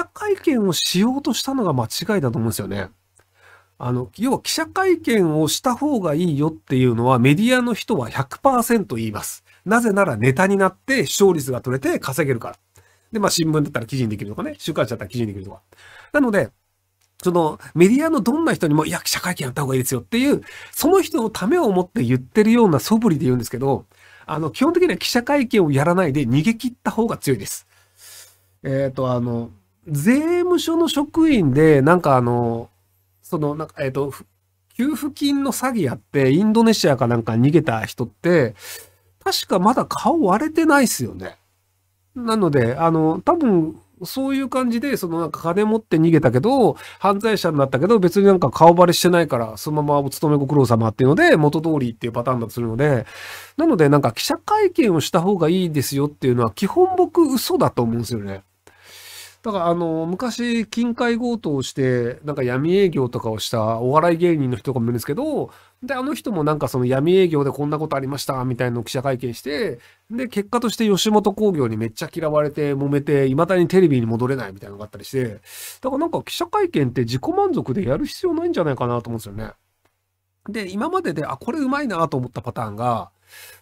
者会見をしようとしたのが間違いだと思うんですよね。あの、要は記者会見をした方がいいよっていうのはメディアの人は100%言います。なぜならネタになって視聴率が取れて稼げるから。で、まあ新聞だったら記事にできるとかね、週刊誌だったら記事にできるとか。なので、そのメディアのどんな人にも、いや、記者会見やった方がいいですよっていう、その人のためを思って言ってるような素振りで言うんですけど、あの、基本的には記者会見をやらないで逃げ切った方が強いです。えっ、ー、と、あの、税務署の職員で、なんかあの、その、なんか、えっ、ー、と、給付金の詐欺やって、インドネシアかなんか逃げた人って、確かまだ顔割れてないっすよね。なので、あの、多分、そういう感じで、そのなんか金持って逃げたけど、犯罪者になったけど、別になんか顔バレしてないから、そのままお勤めご苦労様っていうので、元通りっていうパターンだとするので、なのでなんか記者会見をした方がいいですよっていうのは、基本僕嘘だと思うんですよね。だからあの、昔、金塊強盗をして、なんか闇営業とかをしたお笑い芸人の人がいるんですけど、で、あの人もなんかその闇営業でこんなことありました、みたいなのを記者会見して、で、結果として吉本興業にめっちゃ嫌われて、揉めて、いまだにテレビに戻れないみたいなのがあったりして、だからなんか記者会見って自己満足でやる必要ないんじゃないかなと思うんですよね。で、今までで、あ、これうまいなと思ったパターンが、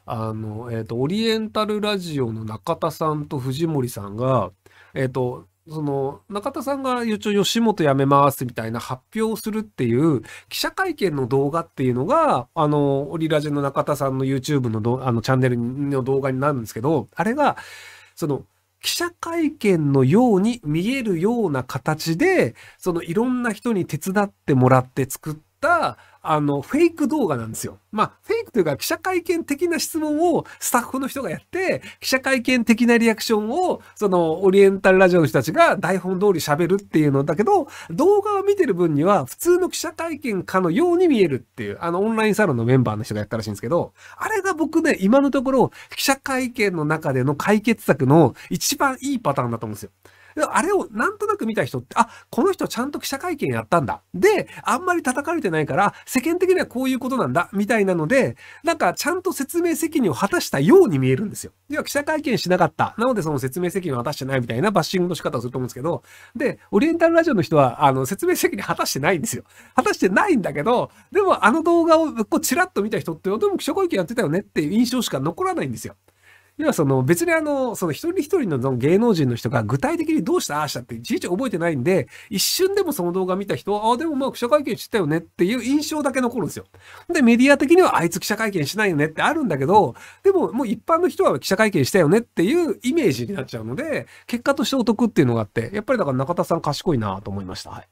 あの、えっ、ー、と、オリエンタルラジオの中田さんと藤森さんが、えっ、ー、と、その、中田さんが一応吉本辞めますみたいな発表をするっていう記者会見の動画っていうのが、あの、オリラジの中田さんの YouTube のあのチャンネルの動画になるんですけど、あれが、その、記者会見のように見えるような形で、そのいろんな人に手伝ってもらって作っ、あの、フェイク動画なんですよ。まあ、フェイクというか記者会見的な質問をスタッフの人がやって、記者会見的なリアクションを、その、オリエンタルラジオの人たちが台本通り喋るっていうのだけど、動画を見てる分には普通の記者会見かのように見えるっていう、あの、オンラインサロンのメンバーの人がやったらしいんですけど、あれが僕ね、今のところ、記者会見の中での解決策の一番いいパターンだと思うんですよ。あれをなんとなく見た人って、あ、この人ちゃんと記者会見やったんだ。で、あんまり叩かれてないから、世間的にはこういうことなんだ、みたいなので、なんかちゃんと説明責任を果たしたように見えるんですよ。要は記者会見しなかった。なのでその説明責任を果たしてないみたいなバッシングの仕方をすると思うんですけど、で、オリエンタルラジオの人は、あの、説明責任果たしてないんですよ。果たしてないんだけど、でもあの動画をこうチラッと見た人って、でも記者会見やってたよねっていう印象しか残らないんですよ。要はその別にあの、その一人一人の芸能人の人が具体的にどうしたああしたっていちいち覚えてないんで、一瞬でもその動画見た人は、ああ、でもまあ記者会見してたよねっていう印象だけ残るんですよ。で、メディア的にはあいつ記者会見しないよねってあるんだけど、でももう一般の人は記者会見したよねっていうイメージになっちゃうので、結果としてお得っていうのがあって、やっぱりだから中田さん賢いなと思いました。はい。